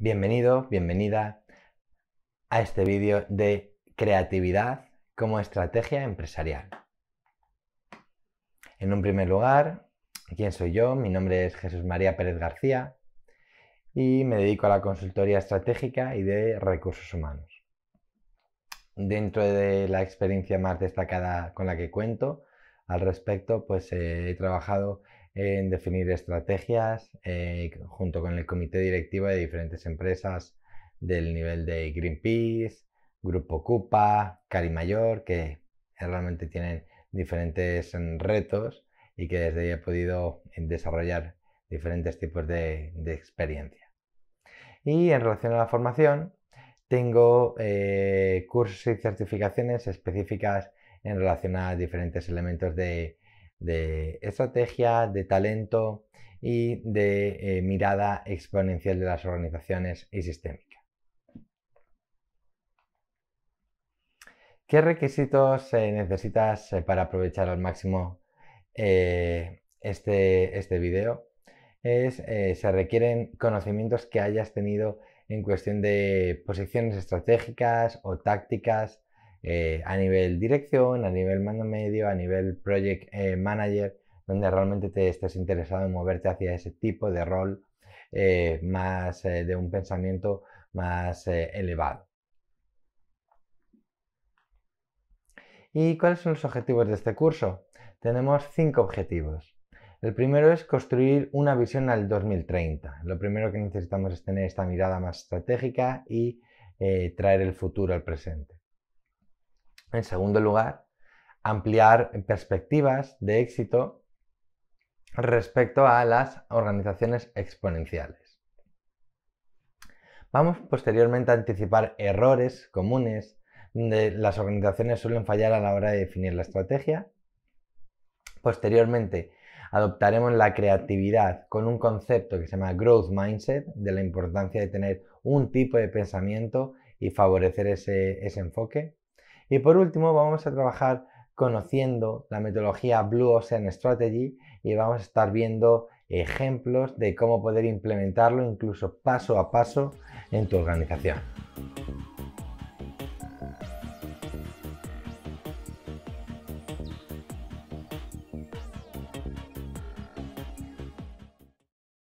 Bienvenido, bienvenida a este vídeo de creatividad como estrategia empresarial. En un primer lugar, ¿quién soy yo? Mi nombre es Jesús María Pérez García y me dedico a la consultoría estratégica y de recursos humanos. Dentro de la experiencia más destacada con la que cuento al respecto, pues he trabajado en definir estrategias eh, junto con el comité directivo de diferentes empresas del nivel de Greenpeace, Grupo Cupa, Carimayor, que realmente tienen diferentes retos y que desde ahí he podido desarrollar diferentes tipos de, experiencia. Y en relación a la formación, tengo eh, cursos y certificaciones específicas en relación a diferentes elementos de de estrategia, de talento y de eh, mirada exponencial de las organizaciones y sistémica. ¿Qué requisitos necesitas eh, para aprovechar al máximo eh, este, este video? se requieren conocimientos que hayas tenido en cuestión de posiciones estratégicas o tácticas, eh, a nivel dirección, a nivel mando medio, a nivel project eh, manager, donde realmente te estés interesado en moverte hacia ese tipo de rol eh, más de un pensamiento más elevado. ¿Y cuáles son los objetivos de este curso? Tenemos cinco objetivos. El primero es construir una visión al 2030. Lo primero que necesitamos es tener esta mirada más estratégica y traer el futuro al presente. En segundo lugar, ampliar perspectivas de éxito respecto a las organizaciones exponenciales. Vamos posteriormente a anticipar errores comunes donde las organizaciones suelen fallar a la hora de definir la estrategia. Posteriormente, adoptaremos la creatividad con un concepto que se llama Growth Mindset, de la importancia de tener un tipo de pensamiento y favorecer ese, ese enfoque. Y por último, vamos a trabajar conociendo la metodología Blue Ocean Strategy y vamos a estar viendo ejemplos de cómo poder implementarlo incluso paso a paso en tu organización.